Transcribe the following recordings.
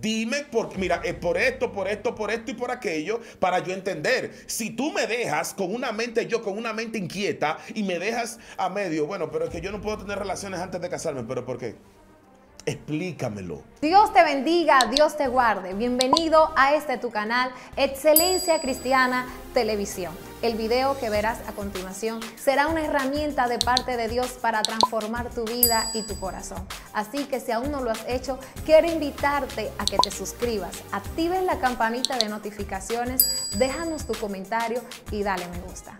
Dime por, mira, es eh, por esto, por esto, por esto y por aquello, para yo entender. Si tú me dejas con una mente, yo con una mente inquieta y me dejas a medio, bueno, pero es que yo no puedo tener relaciones antes de casarme, pero ¿por qué? Explícamelo. Dios te bendiga, Dios te guarde. Bienvenido a este tu canal, Excelencia Cristiana Televisión. El video que verás a continuación será una herramienta de parte de Dios para transformar tu vida y tu corazón. Así que si aún no lo has hecho, quiero invitarte a que te suscribas, actives la campanita de notificaciones, déjanos tu comentario y dale me gusta.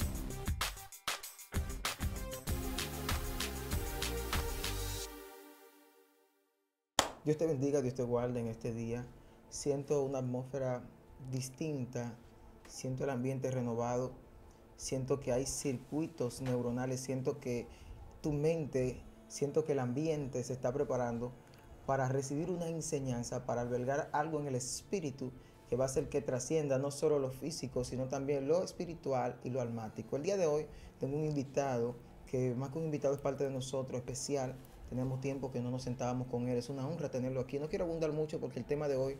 Dios te bendiga, Dios te guarde en este día. Siento una atmósfera distinta, siento el ambiente renovado, siento que hay circuitos neuronales, siento que tu mente, siento que el ambiente se está preparando para recibir una enseñanza, para albergar algo en el espíritu que va a ser que trascienda no solo lo físico, sino también lo espiritual y lo almático. El día de hoy tengo un invitado que más que un invitado es parte de nosotros especial tenemos tiempo que no nos sentábamos con él. Es una honra tenerlo aquí. No quiero abundar mucho porque el tema de hoy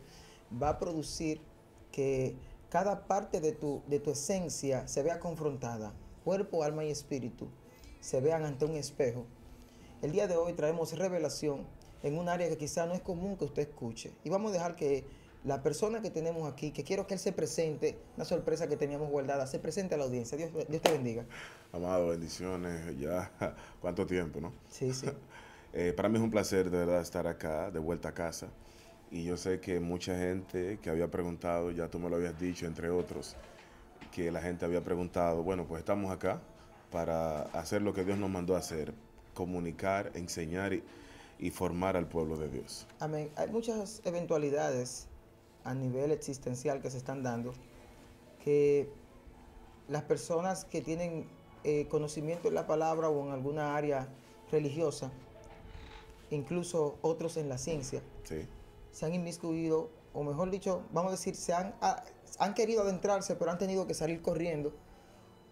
va a producir que cada parte de tu, de tu esencia se vea confrontada. Cuerpo, alma y espíritu se vean ante un espejo. El día de hoy traemos revelación en un área que quizá no es común que usted escuche. Y vamos a dejar que la persona que tenemos aquí, que quiero que él se presente, una sorpresa que teníamos guardada, se presente a la audiencia. Dios te bendiga. Amado, bendiciones. Ya, ¿cuánto tiempo, no? Sí, sí. Eh, para mí es un placer de verdad estar acá, de vuelta a casa. Y yo sé que mucha gente que había preguntado, ya tú me lo habías dicho, entre otros, que la gente había preguntado, bueno, pues estamos acá para hacer lo que Dios nos mandó a hacer, comunicar, enseñar y, formar al pueblo de Dios. Amén. Hay muchas eventualidades a nivel existencial que se están dando que las personas que tienen eh, conocimiento en la palabra o en alguna área religiosa incluso otros en la ciencia, se han inmiscuido, o mejor dicho, vamos a decir, se han, querido adentrarse, pero han tenido que salir corriendo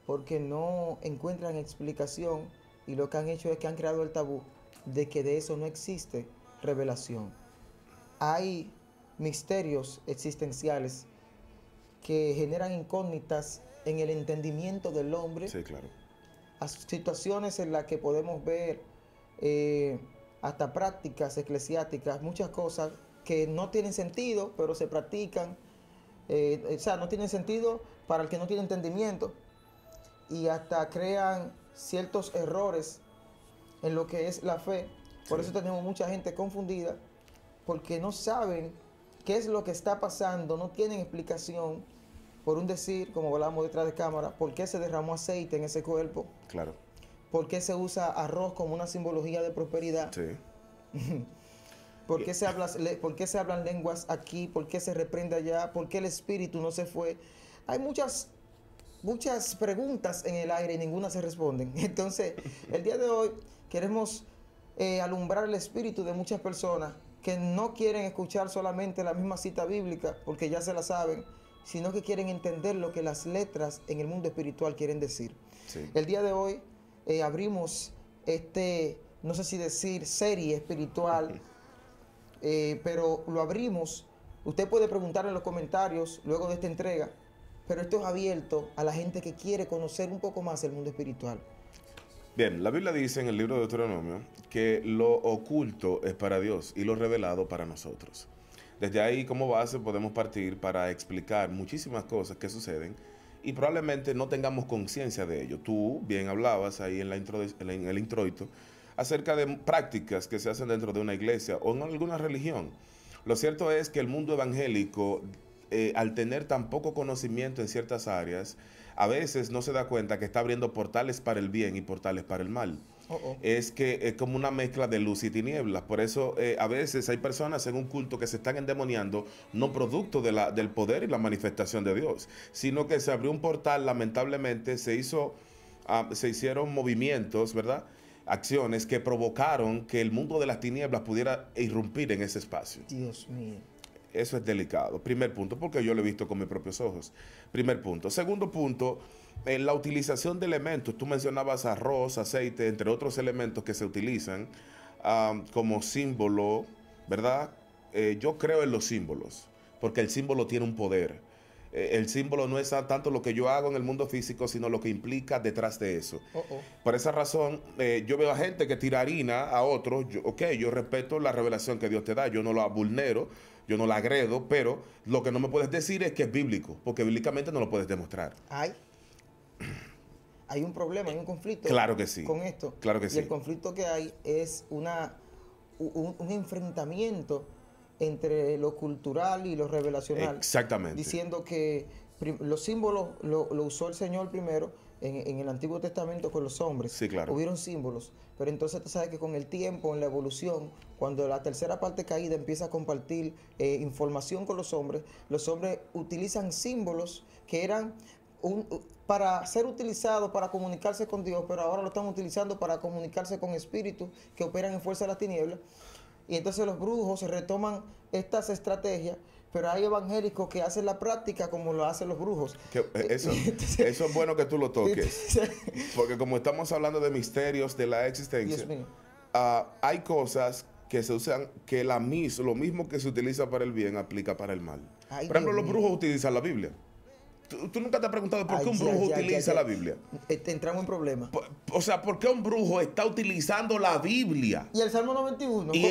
porque no encuentran explicación y lo que han hecho es que han creado el tabú de que de eso no existe revelación. Hay misterios existenciales que generan incógnitas en el entendimiento del hombre. claro. A situaciones en las que podemos ver eh, hasta prácticas eclesiásticas, muchas cosas que no tienen sentido, pero se practican. Eh, o sea, no tienen sentido para el que no tiene entendimiento. Y hasta crean ciertos errores en lo que es la fe. Por eso tenemos mucha gente confundida, porque no saben qué es lo que está pasando, no tienen explicación por un decir, como hablábamos detrás de cámara, por qué se derramó aceite en ese cuerpo. Claro. ¿Por qué se usa arroz como una simbología de prosperidad? ¿Por qué, se habla, se hablan lenguas aquí? ¿Por qué se reprende allá? ¿Por qué el espíritu no se fue? Hay muchas, muchas preguntas en el aire y ninguna se responden. Entonces, el día de hoy queremos eh, alumbrar el espíritu de muchas personas que no quieren escuchar solamente la misma cita bíblica, porque ya se la saben, sino que quieren entender lo que las letras en el mundo espiritual quieren decir. El día de hoy eh, abrimos este, no sé si decir serie espiritual, eh, pero lo abrimos. Usted puede preguntar en los comentarios luego de esta entrega, pero esto es abierto a la gente que quiere conocer un poco más el mundo espiritual. Bien, la Biblia dice en el libro de Deuteronomio que lo oculto es para Dios y lo revelado para nosotros. Desde ahí como base podemos partir para explicar muchísimas cosas que suceden y probablemente no tengamos conciencia de ello. Tú bien hablabas ahí en, el introito acerca de prácticas que se hacen dentro de una iglesia o en alguna religión. Lo cierto es que el mundo evangélico, eh, al tener tan poco conocimiento en ciertas áreas, a veces no se da cuenta que está abriendo portales para el bien y portales para el mal. Oh, oh. es que es como una mezcla de luz y tinieblas. Por eso eh, a veces hay personas en un culto que se están endemoniando, no producto del poder y la manifestación de Dios, sino que se abrió un portal, lamentablemente, se hizo, ah, se hicieron movimientos, ¿verdad? acciones que provocaron que el mundo de las tinieblas pudiera irrumpir en ese espacio. Dios mío. Eso es delicado. Primer punto, porque yo lo he visto con mis propios ojos. Primer punto. Segundo punto, en la utilización de elementos. Tú mencionabas arroz, aceite, entre otros elementos que se utilizan como símbolo, ¿verdad? Eh, yo creo en los símbolos, porque el símbolo tiene un poder. Eh, el símbolo no es tanto lo que yo hago en el mundo físico, sino lo que implica detrás de eso. Oh, oh. Por esa razón, eh, yo veo a gente que tira harina a otros. ok, yo respeto la revelación que Dios te da, yo no la vulnero, yo no la agredo, pero lo que no me puedes decir es que es bíblico, porque bíblicamente no lo puedes demostrar. Hay un problema, hay un conflicto. Con esto. Claro que y sí. el conflicto que hay es una, un enfrentamiento entre lo cultural y lo revelacional. Exactamente. Diciendo que los símbolos lo, usó el Señor primero en, el Antiguo Testamento con los hombres. Sí, claro. Hubieron símbolos. Pero entonces tú sabes que con el tiempo, en la evolución, cuando la tercera parte caída empieza a compartir eh, información con los hombres, los hombres utilizan símbolos que eran un, para ser utilizados para comunicarse con Dios, pero ahora lo están utilizando para comunicarse con espíritus que operan en fuerza de las tinieblas. Y entonces los brujos se retoman estas estrategias, pero hay evangélicos que hacen la práctica como lo hacen los brujos. Eh, eh, eso, es bueno que tú lo toques. porque como estamos hablando de misterios de la existencia, ah, hay cosas que se usan, que la mis, lo mismo que se utiliza para el bien aplica para el mal. Por ejemplo, los brujos utilizan la Biblia. ¿Tú, nunca te has preguntado por qué un brujo utiliza la Biblia? Entramos en problemas. O sea, ¿por qué un brujo está utilizando la Biblia? Y el Salmo 91. Y,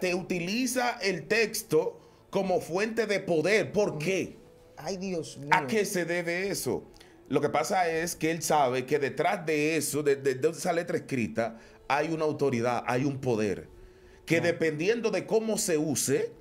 te utiliza el texto como fuente de poder. ¿Por qué? Ay, Dios mío. ¿A qué se debe eso? Lo que pasa es que él sabe que detrás de eso, de, esa letra escrita, hay una autoridad, hay un poder. Que dependiendo de cómo se use,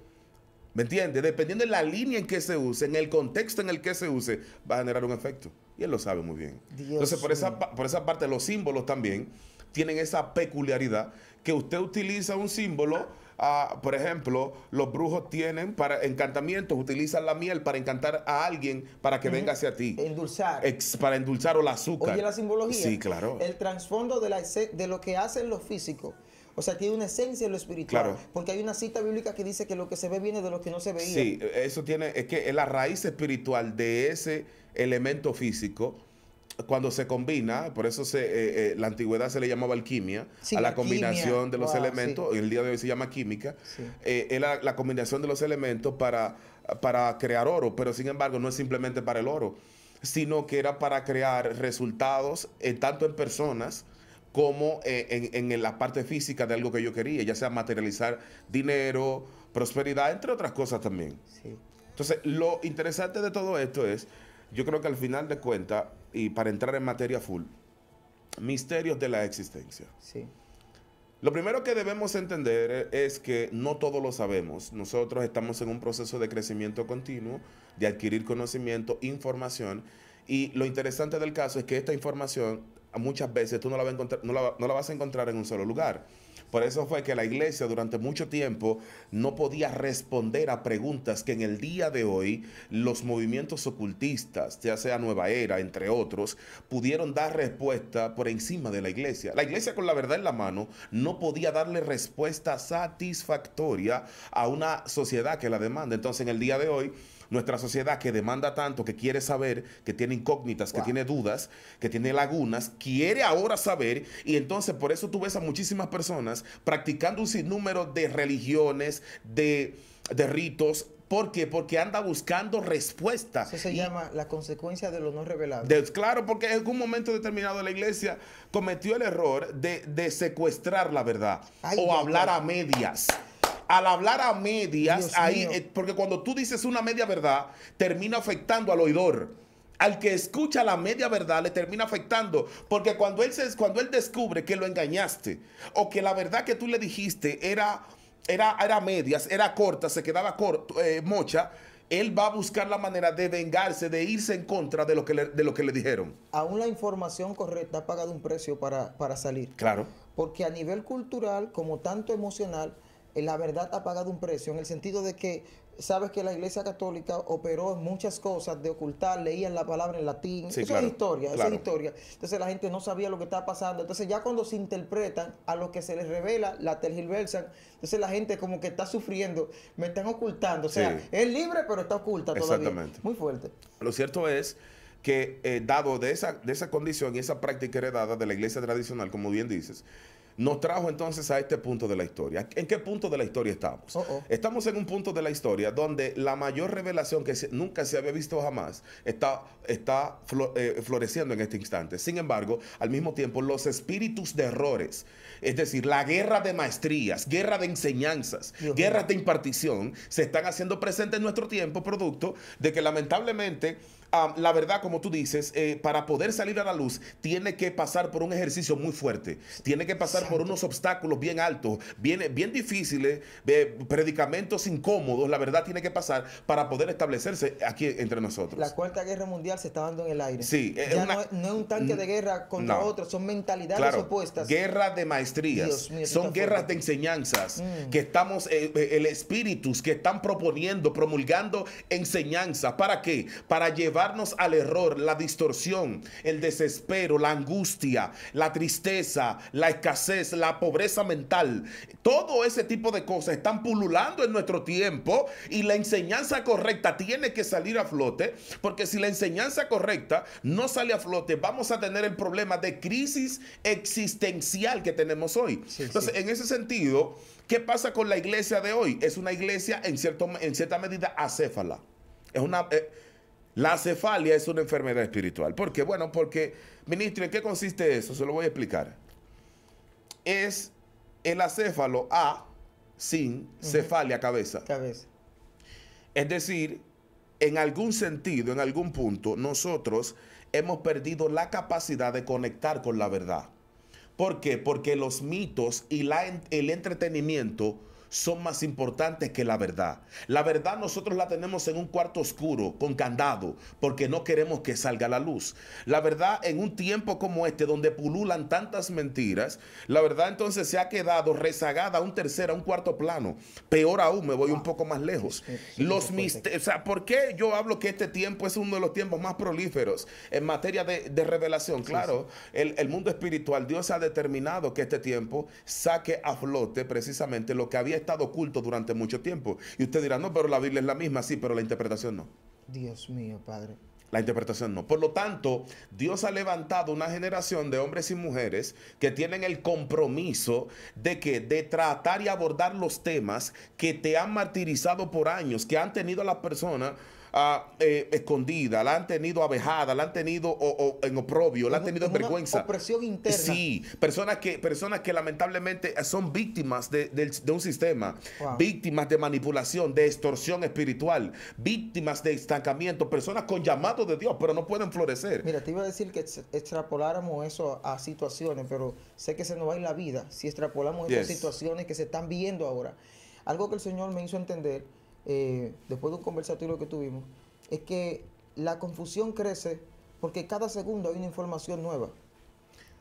¿Me entiendes? Dependiendo de la línea en que se use, en el contexto en el que se use, va a generar un efecto. Y él lo sabe muy bien. Entonces, por esa, por esa parte, los símbolos también tienen esa peculiaridad que usted utiliza un símbolo. Ah, por ejemplo, los brujos tienen para encantamientos, utilizan la miel para encantar a alguien para que venga hacia ti. Endulzar. para endulzar o el azúcar. Oye, la simbología. Sí, claro. El trasfondo de, de, lo que hacen los físicos o sea, tiene una esencia en lo espiritual. Porque hay una cita bíblica que dice que lo que se ve viene de lo que no se veía. Sí, eso tiene, es que es la raíz espiritual de ese elemento físico, cuando se combina, por eso se, eh, eh, la antigüedad se le llamaba alquimia, a la combinación de los elementos, el día de hoy se llama química, eh, es la, combinación de los elementos para, para crear oro, pero sin embargo no es simplemente para el oro, sino que era para crear resultados tanto en personas, como eh, en, la parte física de algo que yo quería, ya sea materializar dinero, prosperidad, entre otras cosas también. Entonces, lo interesante de todo esto es, yo creo que al final de cuentas, y para entrar en materia full, misterios de la existencia. Sí. Lo primero que debemos entender e, es que no todo lo sabemos. Nosotros estamos en un proceso de crecimiento continuo, de adquirir conocimiento, información, y lo interesante del caso es que esta información muchas veces tú no la, vas a encontrar, no la, no la vas a encontrar en un solo lugar. Por eso fue que la iglesia durante mucho tiempo no podía responder a preguntas que en el día de hoy los movimientos ocultistas, ya sea Nueva Era, entre otros, pudieron dar respuesta por encima de la iglesia. La iglesia con la verdad en la mano no podía darle respuesta satisfactoria a una sociedad que la demanda. Entonces en el día de hoy nuestra sociedad que demanda tanto, que quiere saber, que tiene incógnitas, que tiene dudas, que tiene lagunas, quiere ahora saber y entonces por eso tú ves a muchísimas personas practicando un sinnúmero de religiones, de, ritos, ¿Por qué? Porque anda buscando respuestas. Eso se llama la consecuencia de lo no revelado. claro, porque en algún momento determinado la iglesia cometió el error de, secuestrar la verdad o hablar a medias al hablar a medias, ahí, eh, porque cuando tú dices una media verdad, termina afectando al oidor al que escucha la media verdad le termina afectando, porque cuando él, se, cuando él descubre que lo engañaste o que la verdad que tú le dijiste era, era, era medias, era corta, se quedaba corto, eh, mocha, él va a buscar la manera de vengarse, de irse en contra de lo que le, de lo que le dijeron. Aún la información correcta ha pagado un precio para, para salir. Claro. Porque a nivel cultural, como tanto emocional, eh, la verdad ha pagado un precio, en el sentido de que sabes que la Iglesia Católica operó en muchas cosas de ocultar, leían la palabra en latín. eso es historia, eso es historia. Entonces la gente no sabía lo que estaba pasando. Entonces ya cuando se interpretan a lo que se les revela, la tergiversan. Entonces la gente como que está sufriendo, me están ocultando. O sea, es libre, pero está oculta Exactamente. Muy fuerte. Lo cierto es que eh, dado de esa, de esa condición y esa práctica heredada de la iglesia tradicional, como bien dices, nos trajo entonces a este punto de la historia. ¿En qué punto de la historia estamos? Estamos en un punto de la historia donde la mayor revelación que nunca se había visto jamás está, está eh, floreciendo en este instante. Sin embargo, al mismo tiempo, los espíritus de errores, es decir, la guerra de maestrías, guerra de enseñanzas, guerra guerras de impartición, se están haciendo presentes en nuestro tiempo, producto de que lamentablemente la verdad, como tú dices, eh, para poder salir a la luz, tiene que pasar por un ejercicio muy fuerte, tiene que pasar por unos obstáculos bien altos, bien, difíciles, predicamentos incómodos, la verdad tiene que pasar para poder establecerse aquí entre nosotros. La Cuarta Guerra Mundial se está dando en el aire. Sí, eh, no, es un tanque de guerra contra otros, otro, son mentalidades opuestas. Guerra de maestrías, son guerras de enseñanzas, mm. que estamos, eh, el espíritus que están proponiendo, promulgando enseñanzas, ¿para qué? Para llevar al error, la distorsión, el desespero, la angustia, la tristeza, la escasez, la pobreza mental. Todo ese tipo de cosas están pululando en nuestro tiempo y la enseñanza correcta tiene que salir a flote, porque si la enseñanza correcta no sale a flote, vamos a tener el problema de crisis existencial que tenemos hoy. Entonces, en ese sentido, ¿qué pasa con la iglesia de hoy? Es una iglesia en, cierto, en cierta medida acéfala. Es una... Eh, la cefalia es una enfermedad espiritual. ¿Por qué? Bueno, porque, ministro, ¿en qué consiste eso? Se lo voy a explicar. Es el acéfalo A sin cefalia, cabeza. Cabeza. Es decir, en algún sentido, en algún punto, nosotros hemos perdido la capacidad de conectar con la verdad. ¿Por qué? Porque los mitos y el entretenimiento son más importantes que la verdad. La verdad nosotros la tenemos en un cuarto oscuro, con candado, porque no queremos que salga la luz. La verdad en un tiempo como este, donde pululan tantas mentiras, la verdad entonces se ha quedado rezagada a un tercer, a un cuarto plano. Peor aún, me voy un poco más lejos. los misterios, o sea, ¿por qué yo hablo que este tiempo es uno de los tiempos más prolíferos en materia de, revelación? claro, el, el mundo espiritual, Dios ha determinado que este tiempo saque a flote precisamente lo que había estado oculto durante mucho tiempo. Y usted dirá, no, pero la Biblia es la misma, sí, pero la interpretación no. Dios mío, Padre. La interpretación no. Por lo tanto, Dios ha levantado una generación de hombres y mujeres que tienen el compromiso de que de tratar y abordar los temas que te han martirizado por años, que han tenido a las personas eh, escondida, la han tenido abejada, la han tenido en oprobio, la han tenido en vergüenza. Opresión interna. Sí, personas que, personas que lamentablemente son víctimas de, un sistema, víctimas de manipulación, de extorsión espiritual, víctimas de estancamiento, personas con llamado de Dios, pero no pueden florecer. Mira, te iba a decir que extrapoláramos eso a situaciones, pero sé que se nos va en la vida si extrapolamos yes. situaciones que se están viendo ahora. Algo que el Señor me hizo entender eh, después de un conversatorio que tuvimos, es que la confusión crece porque cada segundo hay una información nueva.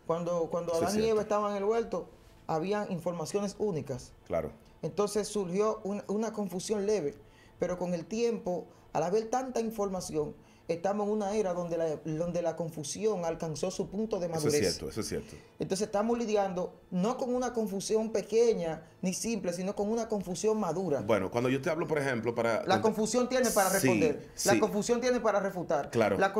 Cuando, cuando Adán y Eva estaban en el huerto, habían informaciones únicas. Claro. Entonces surgió una confusión leve, pero con el tiempo, al haber tanta información, estamos en una era donde la, donde la confusión alcanzó su punto de madurez. Eso es cierto, eso es cierto. Entonces estamos lidiando no con una confusión pequeña ni simple, sino con una confusión madura. Bueno, cuando yo te hablo, por ejemplo, para... La confusión tiene para responder, la confusión tiene para refutar. Claro, la, la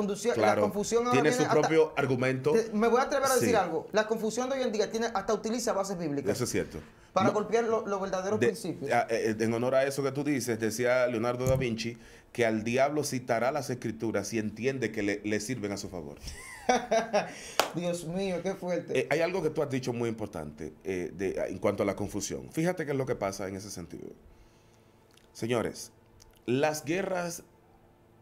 confusión tiene su propio argumento. me voy a atrever a decir algo. La confusión de hoy en día tiene, hasta utiliza bases bíblicas. Eso es cierto. Para golpear los verdaderos principios. Eh, en honor a eso que tú dices, decía Leonardo da Vinci, que al diablo citará las escrituras si entiende que le, sirven a su favor. Dios mío, qué fuerte. Eh, hay algo que tú has dicho muy importante eh, ah, en cuanto a la confusión. Fíjate qué es lo que pasa en ese sentido. Señores, las guerras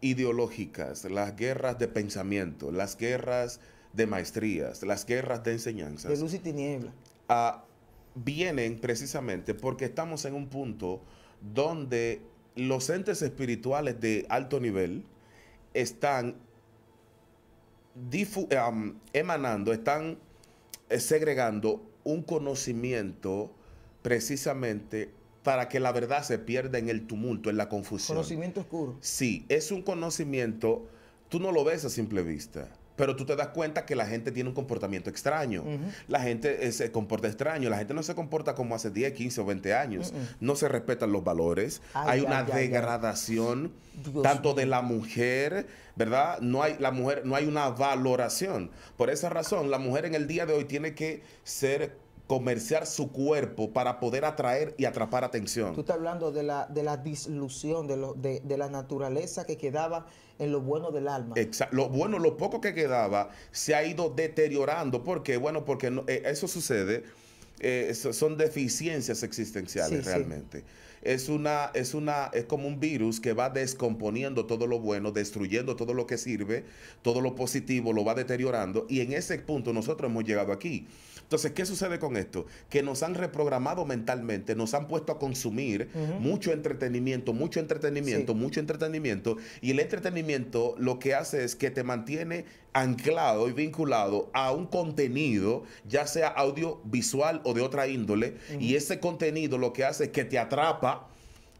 ideológicas, las guerras de pensamiento, las guerras de maestrías, las guerras de enseñanzas. De luz y tiniebla. Ah, vienen precisamente porque estamos en un punto donde los entes espirituales de alto nivel están emanando, están eh, segregando un conocimiento precisamente para que la verdad se pierda en el tumulto, en la confusión. Conocimiento oscuro. Sí, es un conocimiento, tú no lo ves a simple vista pero tú te das cuenta que la gente tiene un comportamiento extraño. La gente eh, se comporta extraño, la gente no se comporta como hace 10, 15 o 20 años. No se respetan los valores, hay una degradación tanto de la mujer, ¿verdad? No hay la mujer, no hay una valoración. Por esa razón, la mujer en el día de hoy tiene que ser comerciar su cuerpo para poder atraer y atrapar atención. Tú estás hablando de la, de la de, lo, de, de la naturaleza que quedaba en lo bueno del alma. Exacto. Lo bueno, lo poco que quedaba, se ha ido deteriorando. ¿Por qué? Bueno, porque eh, eso sucede. Eh, son deficiencias existenciales realmente. Es una, es una, es como un virus que va descomponiendo todo lo bueno, destruyendo todo lo que sirve, todo lo positivo, lo va deteriorando. Y en ese punto nosotros hemos llegado aquí. Entonces, ¿qué sucede con esto? Que nos han reprogramado mentalmente, nos han puesto a consumir mucho entretenimiento, mucho entretenimiento, mucho entretenimiento, y el entretenimiento lo que hace es que te mantiene anclado y vinculado a un contenido, ya sea audiovisual o de otra índole, y ese contenido lo que hace es que te atrapa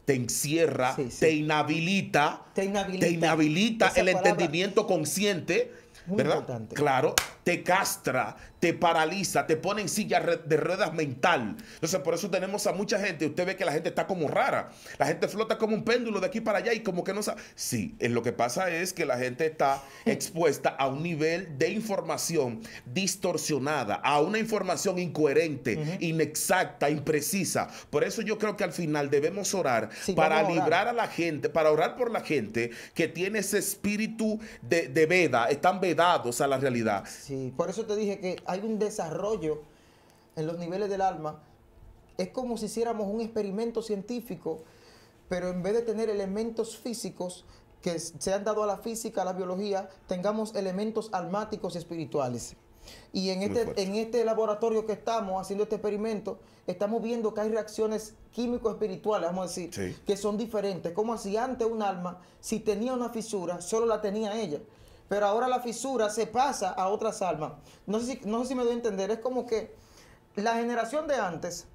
te encierra, Te, inhabilita, te inhabilita, el entendimiento consciente, ¿verdad? Claro, te castra, te paraliza, te pone en silla de ruedas mental. Entonces, por eso tenemos a mucha gente. Usted ve que la gente está como rara. La gente flota como un péndulo de aquí para allá y como que no sabe. Sí, lo que pasa es que la gente está expuesta a un nivel de información distorsionada, a una información incoherente, inexacta, imprecisa. Por eso yo creo que al final debemos orar para librar a, la gente, para orar por la gente que tiene ese espíritu de, de veda, están vedados a la realidad. Por eso te dije que hay un desarrollo en los niveles del alma. Es como si hiciéramos un experimento científico, pero en vez de tener elementos físicos que se han dado a la física, a la biología, tengamos elementos almáticos y espirituales. Y en este, en este laboratorio que estamos haciendo este experimento, estamos viendo que hay reacciones químico-espirituales, vamos a decir, que son diferentes. Como si antes un alma, si tenía una fisura, solo la tenía ella pero ahora la fisura se pasa a otras almas. No sé si, no si me doy a entender, es como que la generación de antes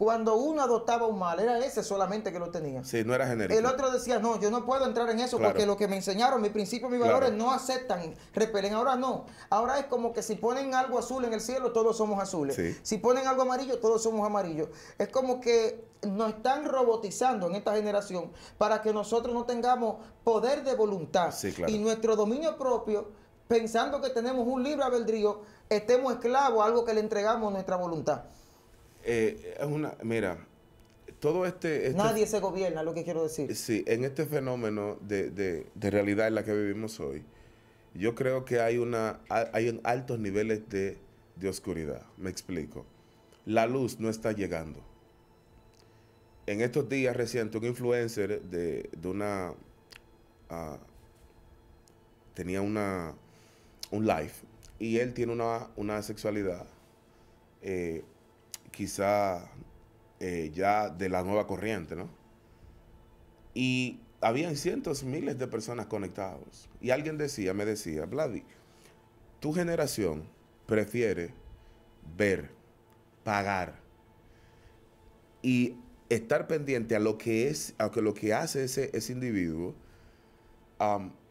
cuando uno adoptaba un mal, era ese solamente que lo tenía. Sí, no era genérico. El otro decía, no, yo no puedo entrar en eso porque lo que me enseñaron, mis principios, mis valores no aceptan, repelen. Ahora no. Ahora es como que si ponen algo azul en el cielo, todos somos azules. Si ponen algo amarillo, todos somos amarillos. Es como que nos están robotizando en esta generación para que nosotros no tengamos poder de voluntad y nuestro dominio propio, pensando que tenemos un libre albedrío, estemos esclavos a algo que le entregamos nuestra voluntad. Eh, es una, mira, todo este, este, Nadie se gobierna, lo que quiero decir. Sí, en este fenómeno de, realidad en la que vivimos hoy, yo creo que hay, una, hay altos niveles de, oscuridad. Me explico. La luz no está llegando. En estos días reciente un influencer de, una... Ah, tenía una, un live y él tiene una, sexualidad eh, quizá eh, ya de la nueva corriente, ¿no? Y habían cientos, miles de personas conectadas. Y alguien decía, me decía, Vladi, tu generación prefiere ver, pagar y estar pendiente a lo que es, a lo que hace ese, individuo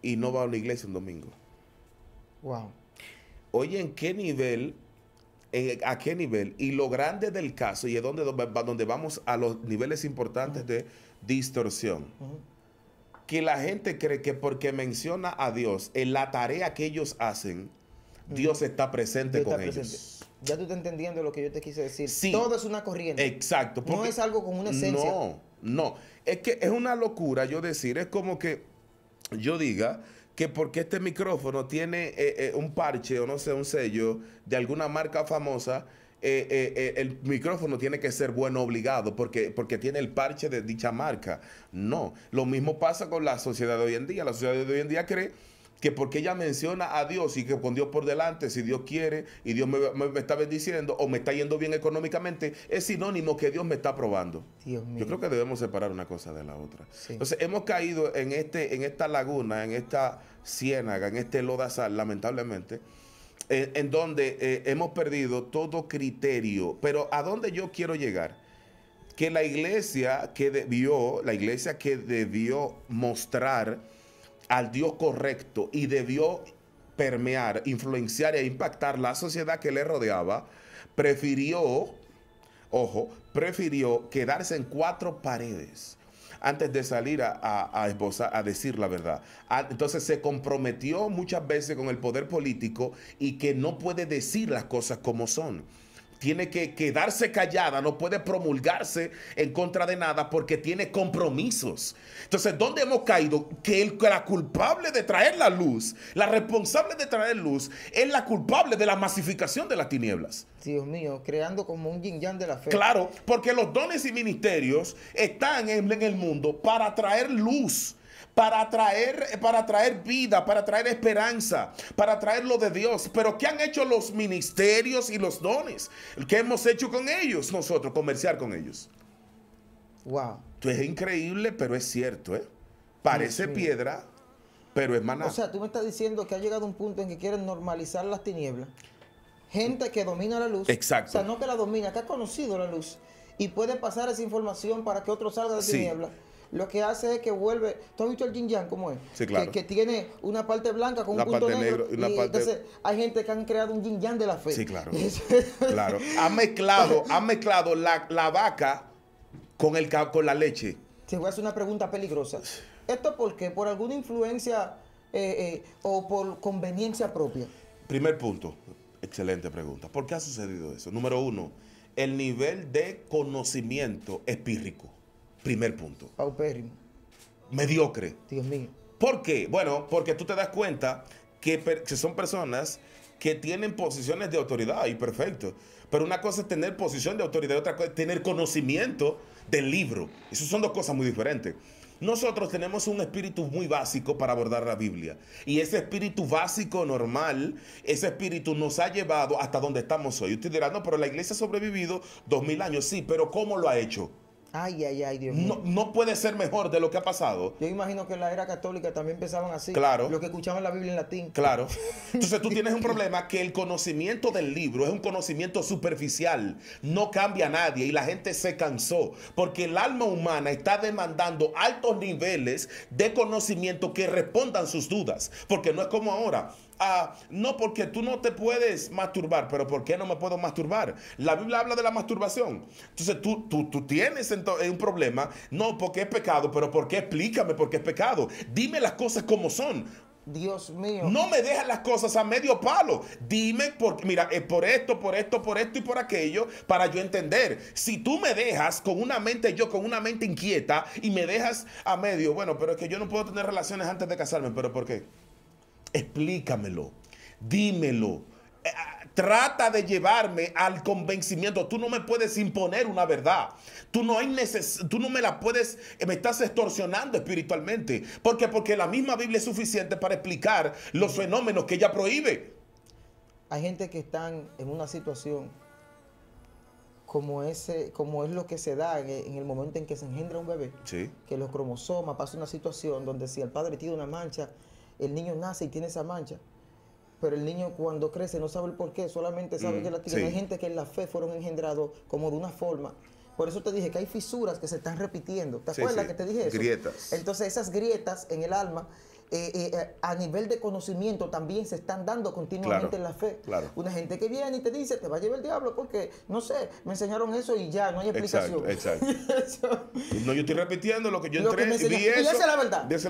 y no va a la iglesia un domingo. Wow. Oye, ¿en qué nivel a qué nivel. Y lo grande del caso, y es donde, donde vamos a los niveles importantes de distorsión. Que la gente cree que porque menciona a Dios en la tarea que ellos hacen, Dios está presente con ellos. Ya tú estás entendiendo lo que yo te quise decir. Todo es una corriente. Exacto. No es algo con una esencia. No, no. Es que es una locura yo decir, es como que yo diga que porque este micrófono tiene eh, eh, un parche o no sé, un sello de alguna marca famosa, eh, el micrófono tiene que ser bueno obligado porque, porque tiene el parche de dicha marca. No, lo mismo pasa con la sociedad de hoy en día. La sociedad de hoy en día cree que porque ella menciona a Dios y que con Dios por delante, si Dios quiere y Dios me, está bendiciendo o me está yendo bien económicamente, es sinónimo que Dios me está probando. Yo creo que debemos separar una cosa de la otra. Entonces hemos caído en, este, en esta laguna, en esta ciénaga, en este lodazal, lamentablemente, en, donde eh, hemos perdido todo criterio. Pero a dónde yo quiero llegar? Que la iglesia que debió, la iglesia que debió mostrar, al Dios correcto y debió permear, influenciar e impactar la sociedad que le rodeaba, prefirió, ojo, prefirió quedarse en cuatro paredes antes de salir a, a, a decir la verdad. Ah, entonces se comprometió muchas veces con el poder político y que no puede decir las cosas como son tiene que quedarse callada, no puede promulgarse en contra de nada porque tiene compromisos. Entonces, ¿dónde hemos caído? Que, la culpable de traer la luz, la responsable de traer luz, es la culpable de la masificación de las tinieblas. Dios mío, creando como un yin yang de la fe. Claro, porque los dones y ministerios están en el mundo para traer luz para traer, para traer vida, para traer esperanza, para traer lo de Dios. Pero ¿qué han hecho los ministerios y los dones? ¿Qué hemos hecho con ellos nosotros? Comerciar con ellos. Wow. Esto es increíble, pero es cierto, ¿eh? Parece piedra, pero es maná. O sea, tú me estás diciendo que ha llegado un punto en que quieren normalizar las tinieblas. Gente que domina la luz. Exacto. O sea, no que la domina, que ha conocido la luz. Y puede pasar esa información para que otro salga de sí. tinieblas lo que hace es que vuelve. ¿Tú has visto el yin cómo es? Sí, claro. Que, tiene una parte blanca con un punto negro. y Entonces, hay gente que han creado un yin yang de la fe. Sí, claro. claro. Ha mezclado, mezclado la, vaca con, el, con la leche. Se voy a hacer una pregunta peligrosa. ¿Esto por qué? ¿Por alguna influencia eh, eh, o por conveniencia propia? Primer punto. Excelente pregunta. ¿Por qué ha sucedido eso? Número uno, el nivel de conocimiento espírrico. Primer punto. Paupérrimo. Mediocre. Dios mío. ¿Por qué? Bueno, porque tú te das cuenta que, son personas que tienen posiciones de autoridad y perfecto. Pero una cosa es tener posición de autoridad y otra cosa es tener conocimiento del libro. Esas son dos cosas muy diferentes. Nosotros tenemos un espíritu muy básico para abordar la Biblia. Y ese espíritu básico normal, ese espíritu nos ha llevado hasta donde estamos hoy. Usted dirá, no, pero la iglesia ha sobrevivido dos mil años. Sí, pero ¿cómo lo ha hecho? Ay, ay, ay, Dios No, puede ser mejor de lo que ha pasado. Yo imagino que en la era católica también pensaban así. Claro. Lo que escuchaban la Biblia en latín. Claro. Entonces tú tienes un problema que el conocimiento del libro es un conocimiento superficial. No cambia a nadie y la gente se cansó. Porque el alma humana está demandando altos niveles de conocimiento que respondan sus dudas. Porque no es como ahora no porque tú no te puedes masturbar, pero ¿por qué no me puedo masturbar? La Biblia habla de la masturbación. Entonces tú, tú, tú tienes eh, un problema, no porque es pecado, pero ¿por qué? Explícame por qué es pecado. Dime las cosas como son. Dios mío. No me dejas las cosas a medio palo. Dime por, mira, es eh, por esto, por esto, por esto y por aquello, para yo entender. Si tú me dejas con una mente, yo con una mente inquieta y me dejas a medio, bueno, pero es que yo no puedo tener relaciones antes de casarme, pero ¿por qué? explícamelo, dímelo, eh, trata de llevarme al convencimiento. Tú no me puedes imponer una verdad. Tú no, hay tú no me la puedes, eh, me estás extorsionando espiritualmente. ¿Por qué? Porque la misma Biblia es suficiente para explicar los fenómenos que ella prohíbe. Hay gente que están en una situación como, ese, como es lo que se da en el momento en que se engendra un bebé. Que los cromosomas Pasan una situación donde si el padre tiene una mancha, el niño nace y tiene esa mancha. Pero el niño cuando crece no sabe el por qué, solamente sabe mm, que la tiene. Hay gente que en la fe fueron engendrados como de una forma. Por eso te dije que hay fisuras que se están repitiendo. ¿Te acuerdas que te dije eso? Grietas. Entonces esas grietas en el alma eh, eh, eh, a nivel de conocimiento también se están dando continuamente en la fe. Una gente que viene y te dice, te va a llevar el diablo porque, no sé, me enseñaron eso y ya, no hay explicación. Exacto, no, yo estoy repitiendo lo que yo entré y vi eso, y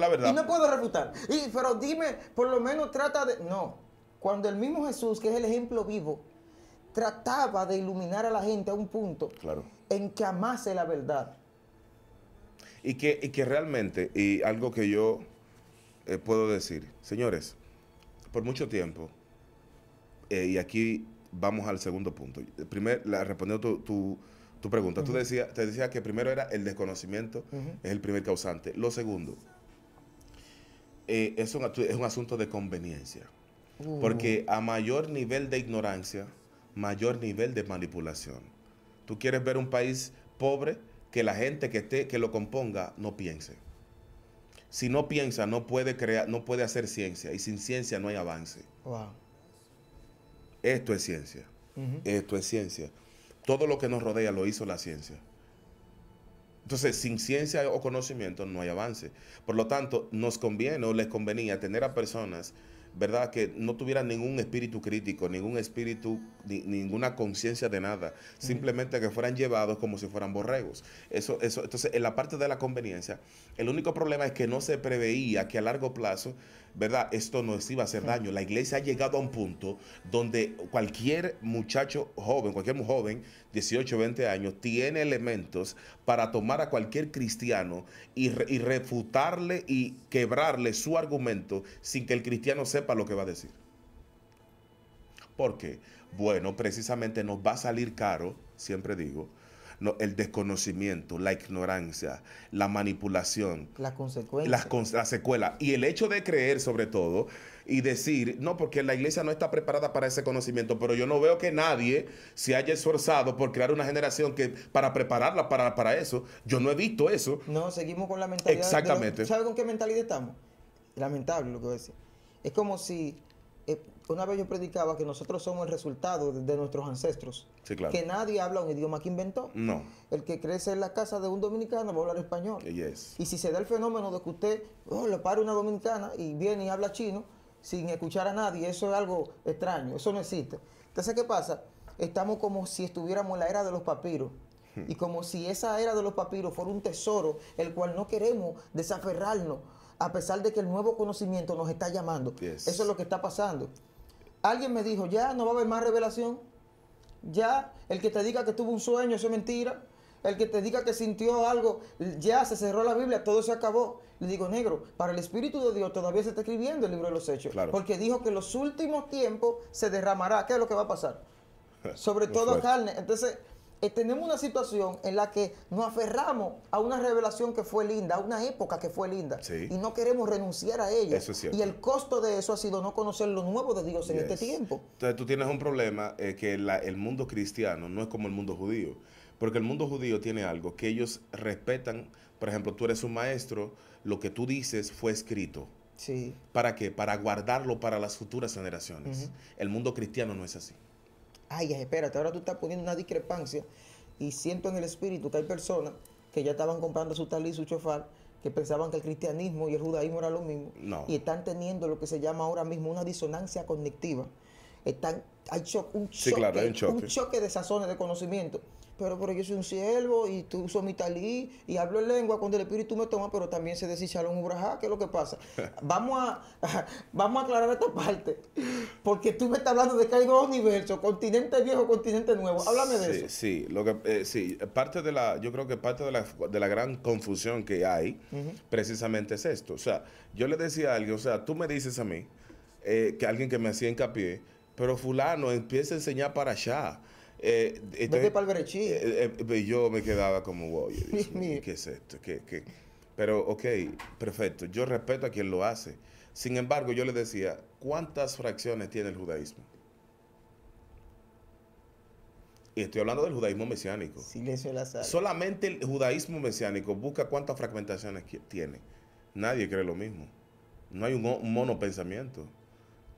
la verdad. Y no puedo refutar. Y, pero dime, por lo menos trata de... No, cuando el mismo Jesús, que es el ejemplo vivo, trataba de iluminar a la gente a un punto en que amase la verdad. Y que, y que realmente, y algo que yo eh, puedo decir? Señores, por mucho tiempo, eh, y aquí vamos al segundo punto. Primero, respondiendo tu, tu, pregunta, tú decías, te decía que primero era el desconocimiento, es el primer causante. Lo segundo, eh, es, un, es un asunto de conveniencia. Uh. Porque a mayor nivel de ignorancia, mayor nivel de manipulación. Tú quieres ver un país pobre que la gente que, esté, que lo componga no piense si no piensa, no puede crear, no puede hacer ciencia. Y sin ciencia no hay avance. Esto es ciencia. Esto es ciencia. Todo lo que nos rodea lo hizo la ciencia. Entonces, sin ciencia o conocimiento no hay avance. Por lo tanto, nos conviene o les convenía tener a personas ¿verdad? Que no tuviera ningún espíritu crítico, ningún espíritu, ninguna conciencia de nada. Simplemente que fueran llevados como si fueran borregos. Eso, eso, entonces, en la parte de la conveniencia, el único problema es que no se preveía que a largo plazo, ¿verdad? Esto nos iba a hacer daño. La iglesia ha llegado a un punto donde cualquier muchacho joven, cualquier joven, 18, 20 años, tiene elementos para tomar a cualquier cristiano y, y refutarle y quebrarle su argumento sin que el cristiano sea sepa lo que va a decir. porque Bueno, precisamente nos va a salir caro, siempre digo, no, el desconocimiento, la ignorancia, la manipulación. las consecuencia. Las con la Y el hecho de creer sobre todo y decir, no, porque la iglesia no está preparada para ese conocimiento, pero yo no veo que nadie se haya esforzado por crear una generación que para prepararla para, para eso. Yo no he visto eso. No, seguimos con la mentalidad. Exactamente. ¿Sabes ¿Sabe con qué mentalidad estamos? Lamentable lo que voy a decir es como si, eh, una vez yo predicaba que nosotros somos el resultado de, nuestros ancestros. Que nadie habla un idioma que inventó. No. El que crece en la casa de un dominicano va a hablar español. Y si se da el fenómeno de que usted oh, le para una dominicana y viene y habla chino sin escuchar a nadie, eso es algo extraño, eso no existe. Entonces, ¿qué pasa? Estamos como si estuviéramos en la era de los papiros. Hmm. Y como si esa era de los papiros fuera un tesoro, el cual no queremos desaferrarnos a pesar de que el nuevo conocimiento nos está llamando. Eso es lo que está pasando. Alguien me dijo, ya no va a haber más revelación. Ya el que te diga que tuvo un sueño, eso es mentira. El que te diga que sintió algo, ya se cerró la Biblia, todo se acabó. Le digo, negro, para el Espíritu de Dios todavía se está escribiendo el libro de los Hechos. Porque dijo que en los últimos tiempos se derramará. ¿Qué es lo que va a pasar? Sobre todo carne. Entonces, eh, tenemos una situación en la que nos aferramos a una revelación que fue linda, a una época que fue linda, y no queremos renunciar a ella. Y el costo de eso ha sido no conocer lo nuevo de Dios en este tiempo. Entonces tú tienes un problema eh, que el mundo cristiano no es como el mundo judío, porque el mundo judío tiene algo que ellos respetan. Por ejemplo, tú eres un maestro, lo que tú dices fue escrito. Sí. ¿Para qué? Para guardarlo para las futuras generaciones. El mundo cristiano no es así ay, espérate, ahora tú estás poniendo una discrepancia y siento en el espíritu que hay personas que ya estaban comprando su y su chofar, que pensaban que el cristianismo y el judaísmo eran lo mismo y están teniendo lo que se llama ahora mismo una disonancia cognitiva. Están, hay choque, un choque de sazones de conocimiento pero porque yo soy un siervo y tú sos mi talí y hablo en lengua cuando el Espíritu me toma, pero también se dice Shalom Ubrajá, ¿qué es lo que pasa? vamos, a, vamos a aclarar esta parte, porque tú me estás hablando de que hay dos universos, continente viejo, continente nuevo. Háblame de eso. Sí, lo que, eh, sí, parte de la, yo creo que parte de la, gran confusión que hay precisamente es esto. O sea, yo le decía a alguien, o sea, tú me dices a mí, eh, que alguien que me hacía hincapié, pero fulano empieza a enseñar para allá eh, eh, eh, eh pues, yo me quedaba como, wow, ¿qué es esto? Pero, ok, perfecto. Yo respeto a quien lo hace. Sin embargo, yo le decía, ¿cuántas fracciones tiene el judaísmo? Y estoy hablando del judaísmo mesiánico. Silencio la sala. Solamente el judaísmo mesiánico busca cuántas fragmentaciones tiene. Nadie cree lo mismo. No hay un monopensamiento.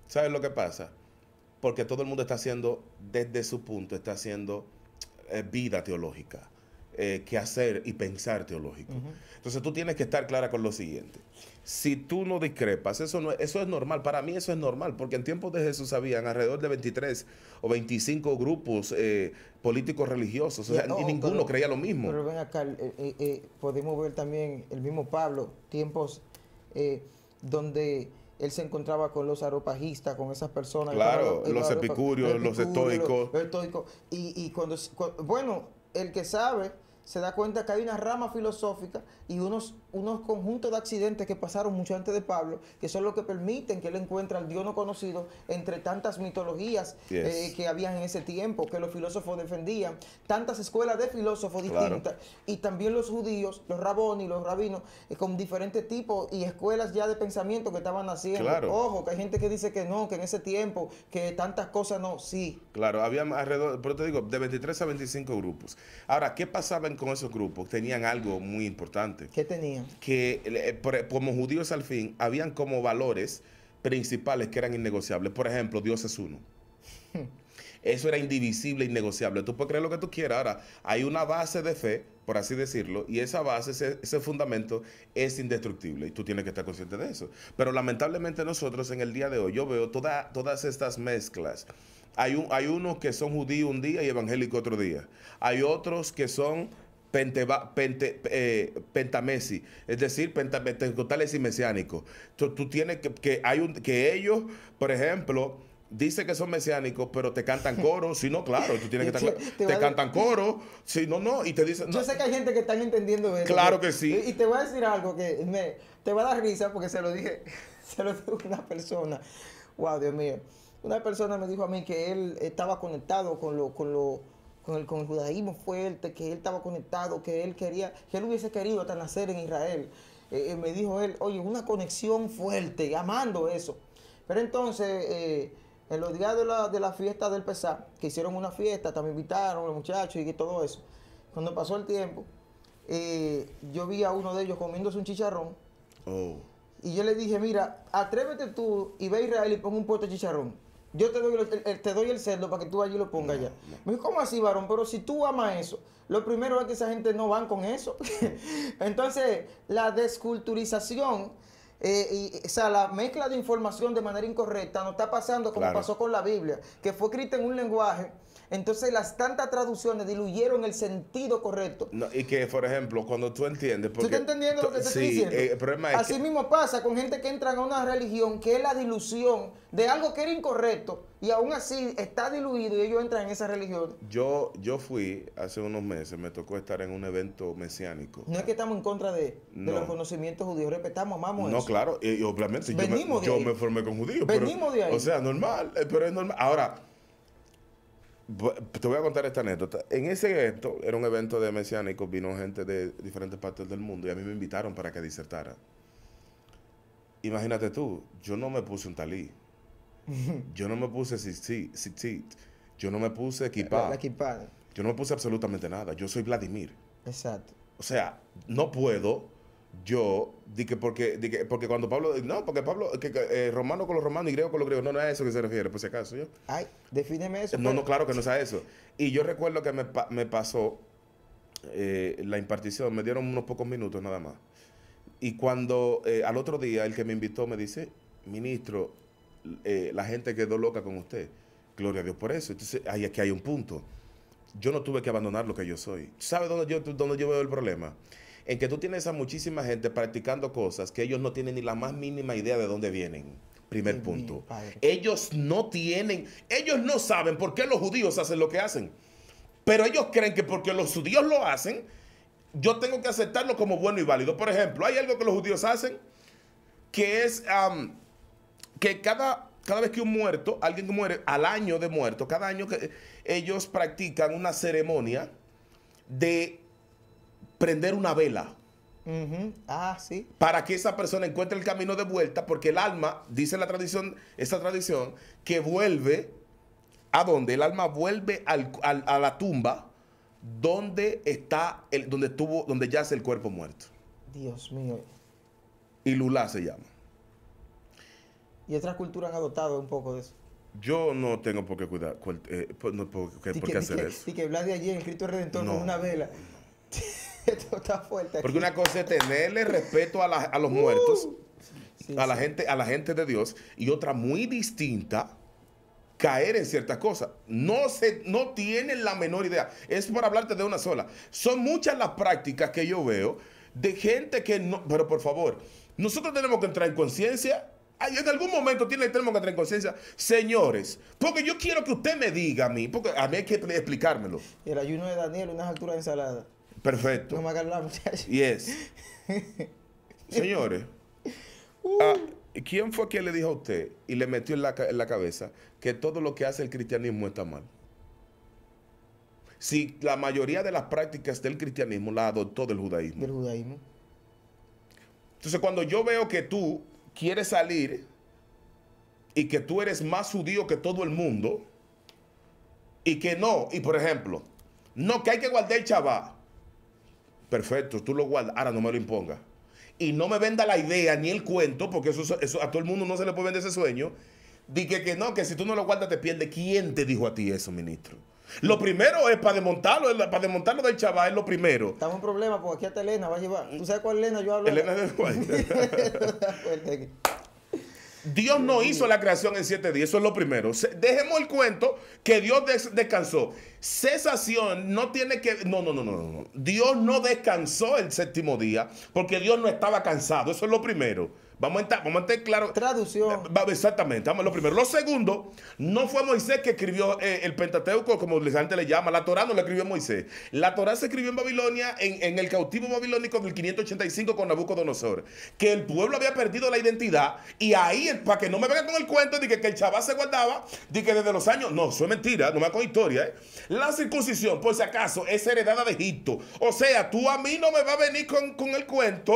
¿Sabes lo que pasa? porque todo el mundo está haciendo, desde su punto, está haciendo eh, vida teológica, eh, que hacer y pensar teológico. Entonces tú tienes que estar clara con lo siguiente. Si tú no discrepas, eso, eso es normal, para mí eso es normal, porque en tiempos de Jesús habían alrededor de 23 o 25 grupos eh, políticos religiosos, oh, y ninguno creía lo mismo. Pero ven acá, podemos ver también el mismo Pablo, tiempos donde él se encontraba con los aropajistas, con esas personas. Claro, los, epicúreos, los, estoicos. Y, y cuando, bueno, el que sabe se da cuenta que hay una rama filosófica y unos unos conjuntos de accidentes que pasaron mucho antes de Pablo, que son los que permiten que él encuentre al Dios no conocido entre tantas mitologías eh, que habían en ese tiempo, que los filósofos defendían, tantas escuelas de filósofos distintas, y también los judíos, los rabones y los rabinos, eh, con diferentes tipos y escuelas ya de pensamiento que estaban haciendo. Ojo, que hay gente que dice que no, que en ese tiempo, que tantas cosas no, sí. Claro, había alrededor, pero te digo, de 23 a 25 grupos. Ahora, ¿qué pasaban con esos grupos? Tenían algo muy importante. ¿Qué tenían? que eh, como judíos al fin, habían como valores principales que eran innegociables. Por ejemplo, Dios es uno. Eso era indivisible, innegociable. Tú puedes creer lo que tú quieras. Ahora, hay una base de fe, por así decirlo, y esa base, ese, fundamento es indestructible. Y tú tienes que estar consciente de eso. Pero lamentablemente nosotros en el día de hoy, yo veo todas estas mezclas. Hay, hay unos que son judíos un día y evangélicos otro día. Hay otros que son Penteva, eh, pentamesi, es decir, pentecostales y mesiánicos. Tú, tienes que, que, hay un, que ellos, por ejemplo, dicen que son mesiánicos, pero te cantan coro. Si no, claro, tú tienes que estar Te, cantan coro. Si no, no. Y te dicen. Yo sé que hay gente que están entendiendo eso. Claro que sí. Y, te voy a decir algo que te va a dar risa porque se lo dije. Se lo dijo una persona. Wow, Dios mío. Una persona me dijo a mí que él estaba conectado con lo, con lo, con el, con el judaísmo fuerte, que él estaba conectado, que él quería, que él hubiese querido hasta nacer en Israel. Eh, eh, me dijo él, oye, una conexión fuerte, amando eso. Pero entonces, eh, en los días de la, de fiesta del Pesá, que hicieron una fiesta, también invitaron a los muchachos y todo eso. Cuando pasó el tiempo, yo vi a uno de ellos comiéndose un chicharrón. Oh. Y yo le dije, mira, atrévete tú y ve a Israel y pon un puesto de chicharrón. Yo te doy el, te doy el cerdo para que tú allí lo pongas ya. Me dijo, ¿cómo así, varón? Pero si tú amas eso, lo primero es que esa gente no van con eso. Entonces, la desculturización, eh, y, o sea, la mezcla de información de manera incorrecta no está pasando como pasó con la Biblia, que fue escrita en un lenguaje entonces las tantas traducciones diluyeron el sentido correcto. y que, por ejemplo, cuando tú entiendes... Porque, ¿Tú estás entendiendo lo que te estoy diciendo? Eh, problema es Así mismo pasa con gente que entra en una religión que es la dilución de algo que era incorrecto y aún así está diluido y ellos entran en esa religión. Yo, yo fui hace unos meses, me tocó estar en un evento mesiánico. No es que estamos en contra de, los conocimientos judíos, respetamos, amamos no, claro, y, obviamente yo, me, formé con judíos. Venimos de ahí. O sea, normal, eh, pero es normal. Ahora te voy a contar esta anécdota. En ese evento, era un evento de mesiánico, vino gente de diferentes partes del mundo y a mí me invitaron para que disertara. Imagínate tú, yo no me puse un talí. Yo no me puse sit Yo no me puse equipado, Yo no me puse absolutamente nada. Yo soy Vladimir. Exacto. O sea, no puedo yo, di que porque, que porque cuando Pablo, no, porque Pablo, que, eh, romano con los romanos y griego con los griegos, no, no es a eso que se refiere, por si acaso yo. Ay, defíneme eso. No, no, claro que no es a eso. Y yo recuerdo que me, me pasó eh, la impartición, me dieron unos pocos minutos nada más. Y cuando eh, al otro día el que me invitó me dice, ministro, la gente quedó loca con usted. Gloria a Dios por eso. Entonces, ahí aquí hay un punto. Yo no tuve que abandonar lo que yo soy. sabe dónde yo, dónde yo veo el problema? en que tú tienes a muchísima gente practicando cosas que ellos no tienen ni la más mínima idea de dónde vienen. Primer punto. ellos no tienen, ellos no saben por qué los judíos hacen lo que hacen. Pero ellos creen que porque los judíos lo hacen, yo tengo que aceptarlo como bueno y válido. Por ejemplo, hay algo que los judíos hacen que es que cada, cada vez que un muerto, alguien muere al año de muerto, cada año que ellos practican una ceremonia de prender una vela. Ah, sí. Para que esa persona encuentre el camino de vuelta, porque el alma, dice la tradición, esa tradición, que vuelve a donde el alma vuelve a la tumba donde está el, donde estuvo donde yace el cuerpo muerto. Dios mío. Y Lula se llama. ¿Y otras culturas han adoptado un poco de eso? Yo no tengo por qué cuidar, eh, qué hacer eso. Y que Blas de allí en Cristo Redentor con una vela. está fuerte. Porque una cosa es tenerle respeto a, los uh. muertos, a, la gente, a la gente de Dios, y otra muy distinta, caer en ciertas cosas. No, se, no tienen la menor idea. Es para hablarte de una sola. Son muchas las prácticas que yo veo de gente que no... Pero por favor, nosotros tenemos que entrar en conciencia. En algún momento tiene, tenemos que entrar en conciencia. Señores, porque yo quiero que usted me diga a mí, porque a mí hay que explicármelo. El ayuno de Daniel, unas alturas ensaladas ensalada. Perfecto. No me Señores, uh. ah, ¿quién fue quien le dijo a usted y le metió en la, cabeza que todo lo que hace el cristianismo está mal? Si la mayoría de las prácticas del cristianismo la adoptó del judaísmo. Del judaísmo. Entonces, cuando yo veo que tú quieres salir y que tú eres más judío que todo el mundo, y que no, y por ejemplo, no, que hay que guardar el chabá Perfecto, tú lo guardas. Ahora no me lo imponga Y no me venda la idea ni el cuento, porque eso, eso a todo el mundo no se le puede vender ese sueño. Dije que, no, que si tú no lo guardas te pierdes. ¿Quién te dijo a ti eso, ministro? Lo primero es para desmontarlo, para desmontarlo del chaval es lo primero. Estamos en problema porque aquí está Elena va a llevar. ¿Tú sabes cuál Elena yo hablo? Elena de Guay. Dios no hizo la creación en siete días, eso es lo primero. Dejemos el cuento que Dios descansó. Cesación no tiene que... No, no, no, no, no. Dios no descansó el séptimo día porque Dios no estaba cansado, eso es lo primero. Vamos a mantener claro. Traducción. Exactamente, vamos a lo primero. Lo segundo, no fue Moisés que escribió eh, el Pentateuco, como les antes le llama. La Torá no la escribió Moisés. La Torá se escribió en Babilonia, en, el cautivo babilónico del 585 con Nabucodonosor. Que el pueblo había perdido la identidad y ahí, eh, para que no me vengan con el cuento de que, el chaval se guardaba, de que desde los años. No, eso es mentira, no me con historia. Eh. La circuncisión, por si acaso, es heredada de Egipto. O sea, tú a mí no me vas a venir con, con el cuento.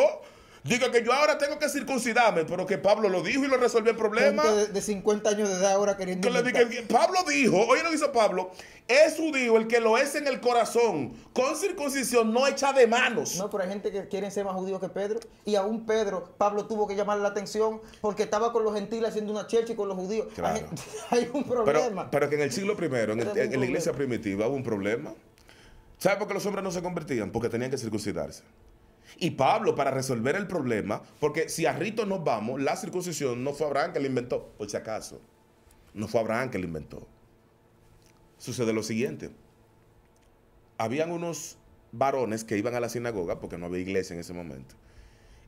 Diga que yo ahora tengo que circuncidarme, pero que Pablo lo dijo y lo resolvió el problema. de 50 años de edad ahora queriendo. Que Pablo dijo, oye lo dice Pablo, es judío el que lo es en el corazón, con circuncisión no echa de manos. No, pero hay gente que quiere ser más judío que Pedro. Y aún Pedro, Pablo tuvo que llamar la atención porque estaba con los gentiles haciendo una church y con los judíos. Hay, un problema. Pero, que en el siglo primero, en la iglesia primitiva, hubo un problema. ¿Sabe por qué los hombres no se convertían? Porque tenían que circuncidarse. Y Pablo, para resolver el problema, porque si a Rito nos vamos, la circuncisión no fue Abraham que la inventó, por si acaso. No fue Abraham que la inventó. Sucede lo siguiente. Habían unos varones que iban a la sinagoga, porque no había iglesia en ese momento,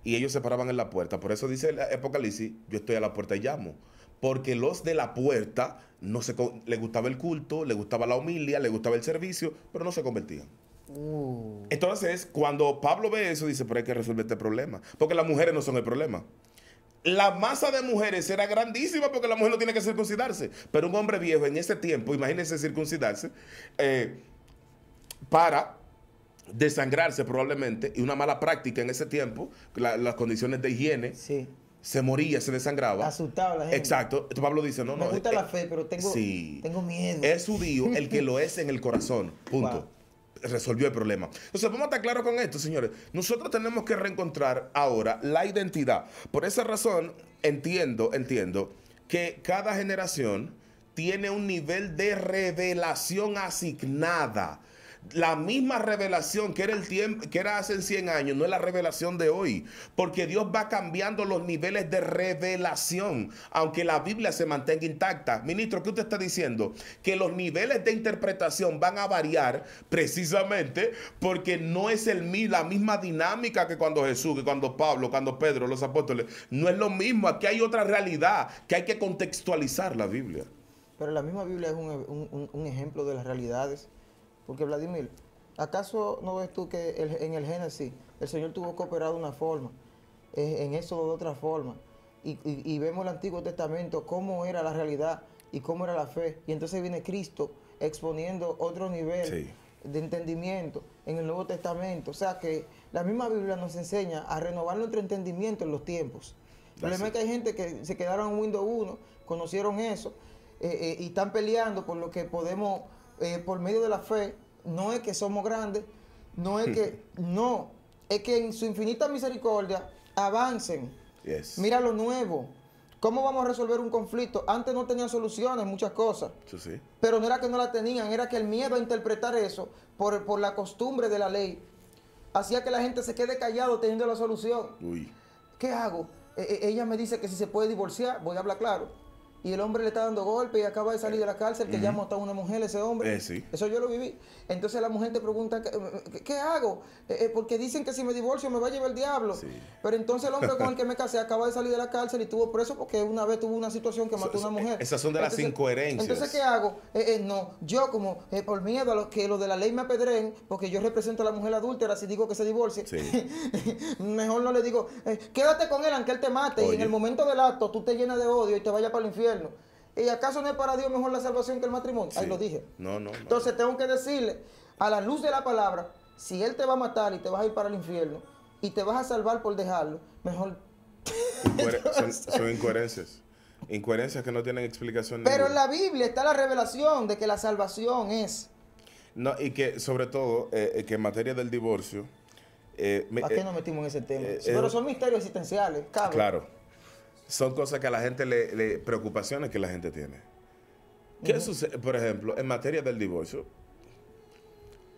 y ellos se paraban en la puerta. Por eso dice el Apocalipsis, yo estoy a la puerta y llamo. Porque los de la puerta no se, le gustaba el culto, le gustaba la humildad, le gustaba el servicio, pero no se convertían. Uh. Entonces, cuando Pablo ve eso, dice, pero hay que resolver este problema. Porque las mujeres no son el problema. La masa de mujeres era grandísima porque la mujer no tiene que circuncidarse. Pero un hombre viejo en ese tiempo, imagínense circuncidarse, eh, para desangrarse probablemente, y una mala práctica en ese tiempo, las condiciones de higiene, se moría, se desangraba. Asustaba la gente. Exacto. Pablo dice, no, no. Me gusta eh, la fe, pero tengo, sí. tengo miedo. Es Dios el que lo es en el corazón. Punto resolvió el problema. Entonces, vamos a estar claros con esto, señores. Nosotros tenemos que reencontrar ahora la identidad. Por esa razón, entiendo, entiendo que cada generación tiene un nivel de revelación asignada la misma revelación que era, el tiempo, que era hace 100 años, no es la revelación de hoy, porque Dios va cambiando los niveles de revelación, aunque la Biblia se mantenga intacta. Ministro, ¿qué usted está diciendo? Que los niveles de interpretación van a variar precisamente porque no es el, la misma dinámica que cuando Jesús, que cuando Pablo, cuando Pedro, los apóstoles, no es lo mismo, aquí hay otra realidad que hay que contextualizar la Biblia. Pero la misma Biblia es un ejemplo de las realidades porque Vladimir, ¿acaso no ves tú que en el Génesis el Señor tuvo que operar de una forma, eh, en eso de otra forma? Y, vemos el Antiguo Testamento, cómo era la realidad y cómo era la fe. Y entonces viene Cristo exponiendo otro nivel de entendimiento en el Nuevo Testamento. O sea que la misma Biblia nos enseña a renovar nuestro entendimiento en los tiempos. El problema es que hay gente que se quedaron en Windows 1, conocieron eso eh, eh, y están peleando por lo que podemos eh, por medio de la fe, no es que somos grandes, no es que, hmm. no, es que en su infinita misericordia avancen. Mira lo nuevo. ¿Cómo vamos a resolver un conflicto? Antes no tenían soluciones, muchas cosas. Pero no era que no la tenían, era que el miedo a interpretar eso por, por la costumbre de la ley hacía que la gente se quede callado teniendo la solución. Uy. ¿Qué hago? E, e, ella me dice que si se puede divorciar, voy a hablar claro y el hombre le está dando golpe y acaba de salir de la cárcel, que ya a una mujer ese hombre. Eh, eso yo lo viví. Entonces la mujer te pregunta, ¿qué, hago? Eh, eh, porque dicen que si me divorcio me va a llevar el diablo. Pero entonces el hombre con el que me casé acaba de salir de la cárcel y estuvo preso porque una vez tuvo una situación que mató a una mujer. Esas son de las incoherencias. Entonces, ¿qué hago? no, yo como por miedo a lo, que lo de la ley me apedreen, porque yo represento a la mujer adúltera si digo que se divorcie, mejor no le digo, quédate con él aunque él te mate y en el momento del acto tú te llenas de odio y te vayas para el infierno. ¿Y acaso no es para Dios mejor la salvación que el matrimonio? Ahí lo dije. No, no, Entonces tengo que decirle, a la luz de la palabra, si Él te va a matar y te vas a ir para el infierno y te vas a salvar por dejarlo, mejor... son, incoherencias. Incoherencias que no tienen explicación. Pero en la Biblia está la revelación de que la salvación es... No, y que sobre todo, eh, eh, que en materia del divorcio... Eh, qué eh, nos metimos en ese tema? Pero son misterios existenciales, Claro son cosas que a la gente le, preocupaciones que la gente tiene. ¿Qué sucede? Por ejemplo, en materia del divorcio,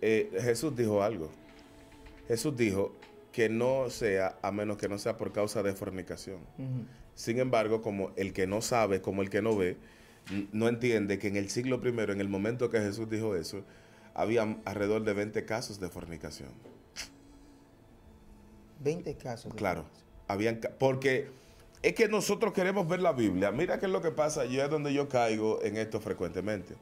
eh, Jesús dijo algo. Jesús dijo que no sea, a menos que no sea por causa de fornicación. Sin embargo, como el que no sabe, como el que no ve, no entiende que en el siglo primero, en el momento que Jesús dijo eso, había alrededor de 20 casos de fornicación. 20 casos. De claro. Habían, porque es que nosotros queremos ver la Biblia. Mira qué es lo que pasa, yo es donde yo caigo en esto frecuentemente.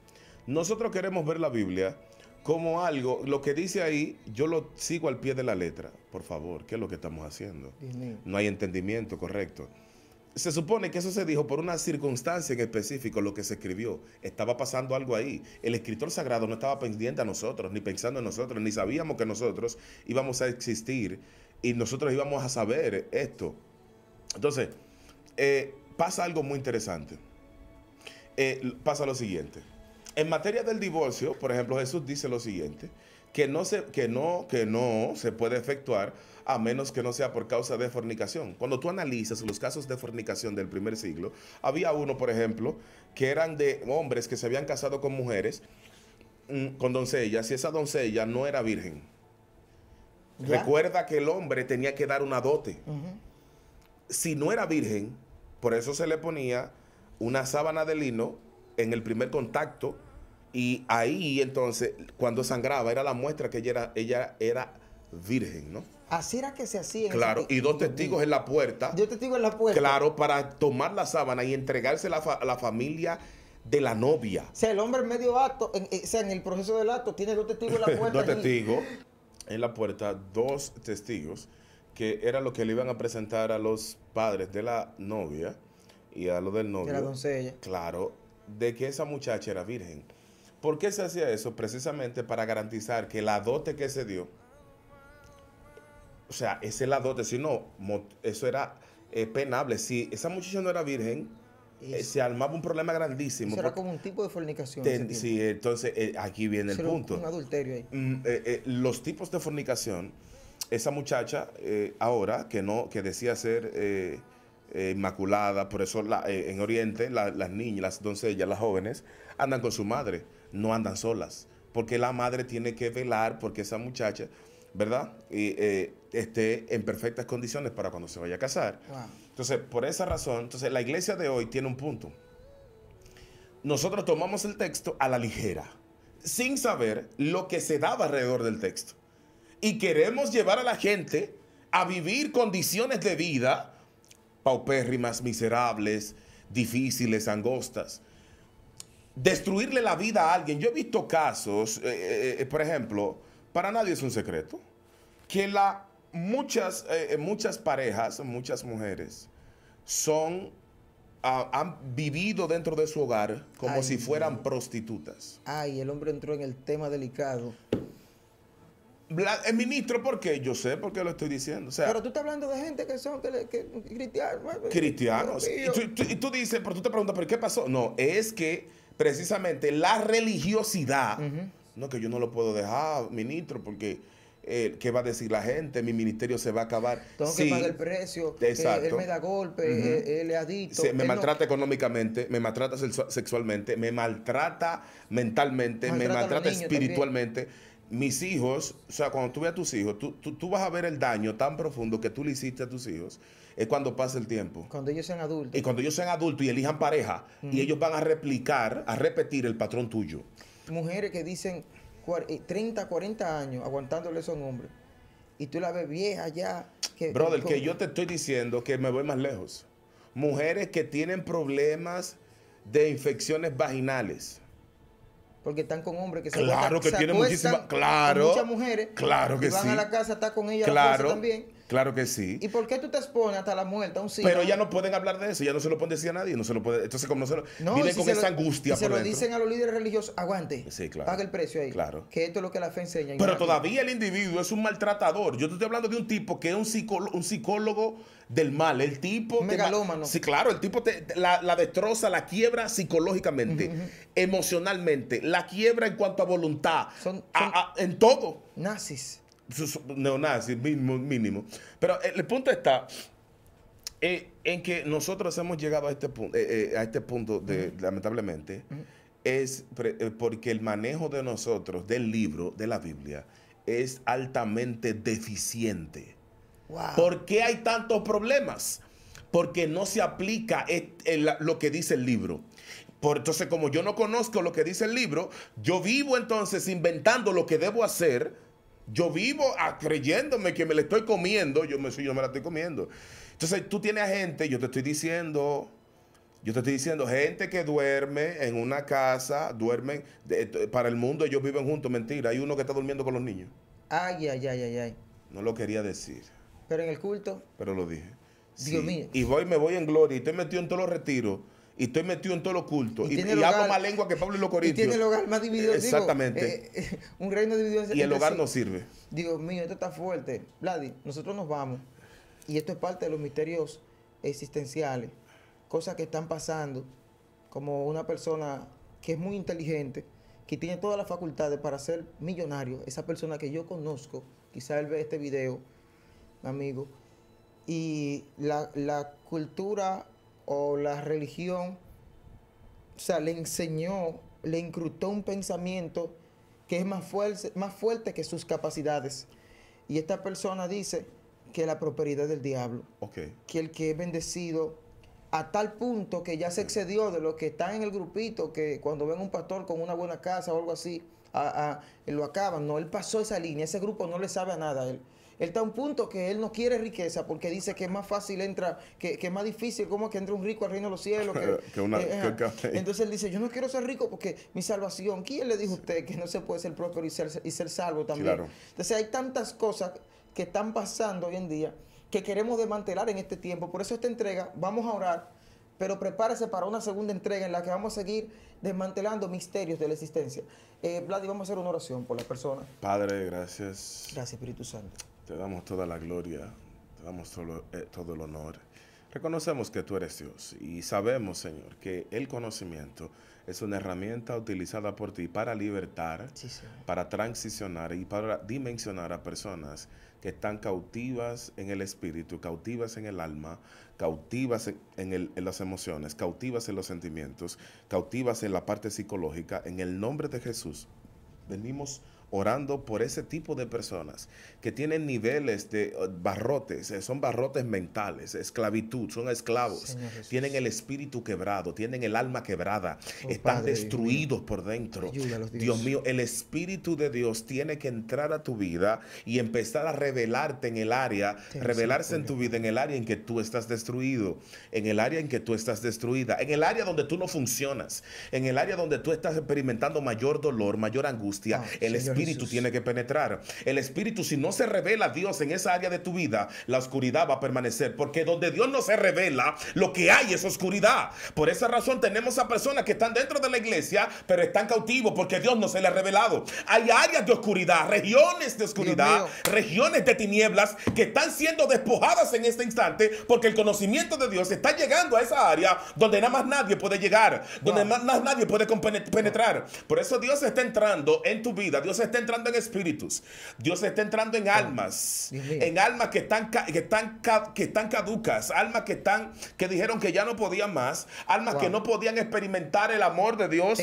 Nosotros queremos ver la Biblia como algo, lo que dice ahí, yo lo sigo al pie de la letra. Por favor, ¿qué es lo que estamos haciendo? No hay entendimiento correcto. Se supone que eso se dijo por una circunstancia en específico, lo que se escribió. Estaba pasando algo ahí. El escritor sagrado no estaba pendiente a nosotros, ni pensando en nosotros, ni sabíamos que nosotros íbamos a existir y nosotros íbamos a saber esto. Entonces, eh, pasa algo muy interesante. Eh, pasa lo siguiente. En materia del divorcio, por ejemplo, Jesús dice lo siguiente, que no, se, que, no, que no se puede efectuar a menos que no sea por causa de fornicación. Cuando tú analizas los casos de fornicación del primer siglo, había uno, por ejemplo, que eran de hombres que se habían casado con mujeres, mm, con doncellas, y esa doncella no era virgen. Recuerda que el hombre tenía que dar una dote. Si no era virgen, por eso se le ponía una sábana de lino en el primer contacto y ahí entonces cuando sangraba era la muestra que ella era, ella era virgen, ¿no? Así era que se hacía. Claro, y dos testigos en la puerta. Dos testigos en la puerta. Claro, para tomar la sábana y entregársela a la familia de la novia. O sea, el hombre en medio acto, eh, o sea, en el proceso del acto, tiene dos testigos en la puerta. dos testigos en la puerta, dos testigos que era lo que le iban a presentar a los padres de la novia y a los del novio. De la doncella. Claro, de que esa muchacha era virgen. ¿Por qué se hacía eso? Precisamente para garantizar que la dote que se dio, o sea, ese la dote, si no, eso era eh, penable. Si esa muchacha no era virgen, eh, se armaba un problema grandísimo. Eso era como un tipo de fornicación. sí, entonces eh, aquí viene el punto. Un adulterio ahí. Mm, los tipos de fornicación esa muchacha eh, ahora, que, no, que decía ser eh, eh, inmaculada, por eso en Oriente las niñas, las doncellas, las jóvenes, andan con su madre, no andan solas, porque la madre tiene que velar porque esa muchacha, ¿verdad? esté en perfectas condiciones para cuando se vaya a casar. Entonces, por esa razón, entonces la iglesia de hoy tiene un punto. Nosotros tomamos el texto a la ligera, sin saber lo que se daba alrededor del texto y queremos llevar a la gente a vivir condiciones de vida paupérrimas, miserables, difíciles, angostas. Destruirle la vida a alguien. Yo he visto casos, eh, eh, eh, por ejemplo, para nadie es un secreto, que la, muchas, muchas parejas, muchas mujeres, son han vivido dentro de su hogar como si fueran prostitutas. Ay, el hombre entró en el tema delicado el ministro, ¿por qué? Yo sé por qué lo estoy diciendo. pero tú estás hablando de gente que son que cristianos. Cristianos. Y tú, y tú, dices, pero tú te preguntas, ¿pero qué pasó? No, es que precisamente la religiosidad, no que yo no lo puedo dejar, ministro, porque eh, qué va a decir la gente, mi ministerio se va a acabar. Tengo que pagar el precio, él me da golpe, él le adicto. me maltrata económicamente, me maltrata sexualmente, me maltrata mentalmente, me maltrata espiritualmente mis hijos, o sea, cuando tú veas a tus hijos, tú, vas a ver el daño tan profundo que tú le hiciste a tus hijos, es cuando pasa el tiempo. Cuando ellos sean adultos. Y cuando ellos sean adultos y elijan pareja, y ellos van a replicar, a repetir el patrón tuyo. Mujeres que dicen 30, 40 eh, años aguantándole a un hombres. Y tú la ves vieja ya. Que, Brother, que yo te estoy diciendo que me voy más lejos. Mujeres que tienen problemas de infecciones vaginales porque están con hombres que se Claro que tiene muchísimas. Claro. Muchas mujeres. Claro que sí van a la casa, está con ella claro, también. Claro que sí. ¿Y por qué tú te expones hasta la muerte a un sí? Pero ya no pueden hablar de eso, ya no se lo pueden decir a nadie, no se lo puede. Entonces, como no se lo. No, si con esa angustia. se lo dicen a los líderes religiosos, aguante. Sí, claro. Paga el precio ahí. Claro. Que esto es lo que la fe enseña. Pero todavía el individuo es un maltratador. Yo te estoy hablando de un tipo que es un, psicólogo, un psicólogo del mal. El tipo. Megalómano. sí, claro. El tipo te, la, destroza, la quiebra psicológicamente, emocionalmente, la quiebra en cuanto a voluntad, son, en todo. Nazis neonazis, mínimo, mínimo. Pero eh, el, punto está eh, en que nosotros hemos llegado a este punto, eh, a este punto lamentablemente, es porque el manejo de nosotros del libro, de la Biblia, es altamente deficiente. ¿Por qué hay tantos problemas? Porque no se aplica lo que dice el libro. Por, entonces, como yo no conozco lo que dice el libro, yo vivo entonces inventando lo que debo hacer yo vivo creyéndome que me la estoy comiendo, yo me, yo me la estoy comiendo. Entonces tú tienes a gente, yo te estoy diciendo, yo te estoy diciendo, gente que duerme en una casa, duermen, para el mundo ellos viven juntos, mentira, hay uno que está durmiendo con los niños. Ay, ay, ay, ay, ay. No lo quería decir. Pero en el culto. Pero lo dije. Dios mío. Y voy, me voy en gloria y estoy metido en todos los retiros y estoy metido en todo lo oculto. Y, hablo más lengua que Pablo y los Corintios. Y tiene el hogar más dividido. Exactamente. Eh, eh, un reino dividido. Y el hogar no sirve. Dios mío, esto está fuerte. Vladi, nosotros nos vamos. Y esto es parte de los misterios existenciales. Cosas que están pasando. Como una persona que es muy inteligente, que tiene todas las facultades para ser millonario. Esa persona que yo conozco, quizá él ve este video, amigo. Y la, la cultura o la religión, o sea, le enseñó, le incrustó un pensamiento que es más fuerte, más fuerte que sus capacidades. Y esta persona dice que la propiedad del diablo, que el que es bendecido a tal punto que ya se excedió de lo que están en el grupito, que cuando ven un pastor con una buena casa o algo así, lo acaban. No, él pasó esa línea, ese grupo no le sabe a nada a él. Él está a un punto que él no quiere riqueza porque dice que es más fácil entrar, que, es más difícil, como que entre un rico al reino de los cielos. Que, una, eh, entonces él dice, yo no quiero ser rico porque mi salvación, ¿quién le dijo a usted que no se puede ser próspero y ser, salvo también? Entonces hay tantas cosas que están pasando hoy en día que queremos desmantelar en este tiempo. Por eso esta entrega, vamos a orar, pero prepárese para una segunda entrega en la que vamos a seguir desmantelando misterios de la existencia. Eh, Vladi, vamos a hacer una oración por las personas. Padre, gracias. Gracias, Espíritu Santo. Te damos toda la gloria, te damos eh, todo, el honor. Reconocemos que tú eres Dios y sabemos, Señor, que el conocimiento es una herramienta utilizada por ti para libertar, para transicionar y para dimensionar a personas que están cautivas en el espíritu, cautivas en el alma, cautivas en, en las emociones, cautivas en los sentimientos, cautivas en la parte psicológica. En el nombre de Jesús, venimos orando por ese tipo de personas que tienen niveles de eh, barrotes, eh, son barrotes mentales, esclavitud, son esclavos, tienen el espíritu quebrado, tienen el alma quebrada, oh, están destruidos por dentro. Dios. mío, el espíritu de Dios tiene que entrar a tu vida y empezar a revelarte en el área, revelarse en tu vida, en el área en que tú estás destruido, en el área en que tú estás destruida, en el área donde tú no funcionas, en el área donde tú estás experimentando mayor dolor, mayor angustia, ah, el el espíritu tiene que penetrar. El espíritu, si no se revela a Dios en esa área de tu vida, la oscuridad va a permanecer. Porque donde Dios no se revela, lo que hay es oscuridad. Por esa razón tenemos a personas que están dentro de la iglesia, pero están cautivos porque Dios no se les ha revelado. Hay áreas de oscuridad, regiones de oscuridad, regiones de tinieblas que están siendo despojadas en este instante porque el conocimiento de Dios está llegando a esa área donde nada más nadie puede llegar, donde nada más nadie puede penetrar. Por eso Dios está entrando en tu vida, Dios está está entrando en espíritus. Dios está entrando en almas. En almas que están, que están, que están caducas. Almas que están, que dijeron que ya no podían más. Almas que no podían experimentar el amor de Dios.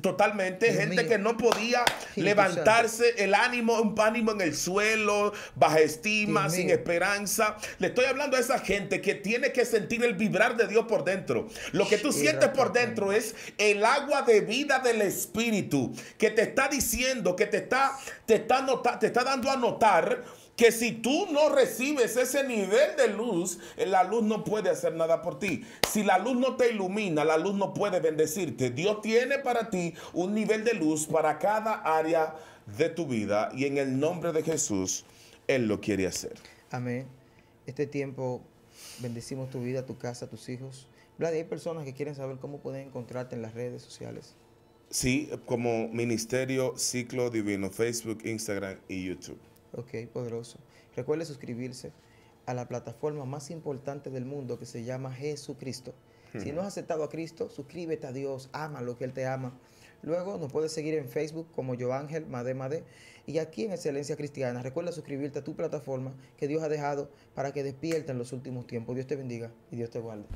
Totalmente. gente que no podía levantarse el ánimo, un ánimo en el suelo, baja estima, sin esperanza. Le estoy hablando a esa gente que tiene que sentir el vibrar de Dios por dentro. Lo que tú sientes por dentro es el agua de vida del Espíritu que te está diciendo que te está, te está, te está dando a notar que si tú no recibes ese nivel de luz, la luz no puede hacer nada por ti. Si la luz no te ilumina, la luz no puede bendecirte. Dios tiene para ti un nivel de luz para cada área de tu vida y en el nombre de Jesús, Él lo quiere hacer. Amén. Este tiempo bendecimos tu vida, tu casa, tus hijos. Vlad, hay personas que quieren saber cómo pueden encontrarte en las redes sociales. Sí, como Ministerio Ciclo Divino, Facebook, Instagram y YouTube. Ok, poderoso. Recuerde suscribirse a la plataforma más importante del mundo que se llama Jesucristo. Si no has aceptado a Cristo, suscríbete a Dios, ama lo que Él te ama. Luego nos puedes seguir en Facebook como Yo Ángel Made Made y aquí en Excelencia Cristiana. Recuerda suscribirte a tu plataforma que Dios ha dejado para que despierta en los últimos tiempos. Dios te bendiga y Dios te guarde.